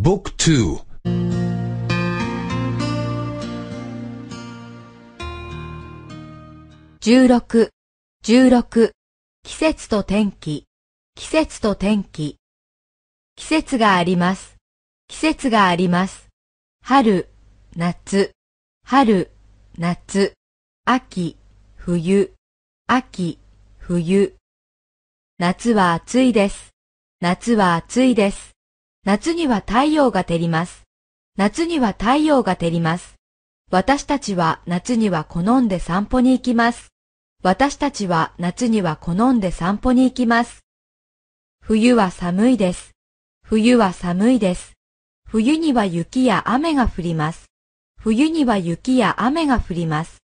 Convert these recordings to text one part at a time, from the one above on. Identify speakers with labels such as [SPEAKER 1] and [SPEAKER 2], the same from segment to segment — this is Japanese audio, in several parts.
[SPEAKER 1] 僕ุ๊กท十六、十六、季節と天気、季節と天気。季節があります。季節があります。春、夏、春、夏、秋、冬、秋、冬。夏は暑いです。夏は暑いです。夏には太陽が照ります。夏には太陽が照ります。私たちは夏には好んで散歩に行きます。私たちは夏には好んで散歩に行きます。冬は寒いです。冬は寒いです。冬には雪や雨が降ります。冬には雪や雨が降ります。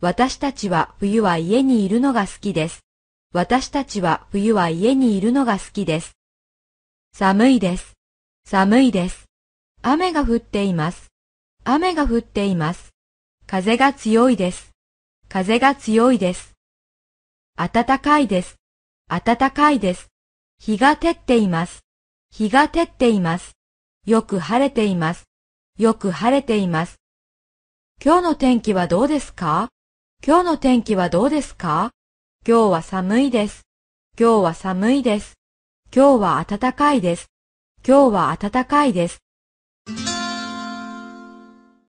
[SPEAKER 1] 私たちは冬は家にいるのが好きです。私たちは冬は家にいるのが好きです。寒いです。寒いです。雨が降っています。雨が降っています。風が強いです。風が強いです。暖かいです。暖かいです。日が照っています。日が照っています。よく晴れています。よく晴れています。今日の天気はどうですか今日の天気はどうですか今日は寒いです。今日は寒いです。今日は暖かいです。今日は暖かいです。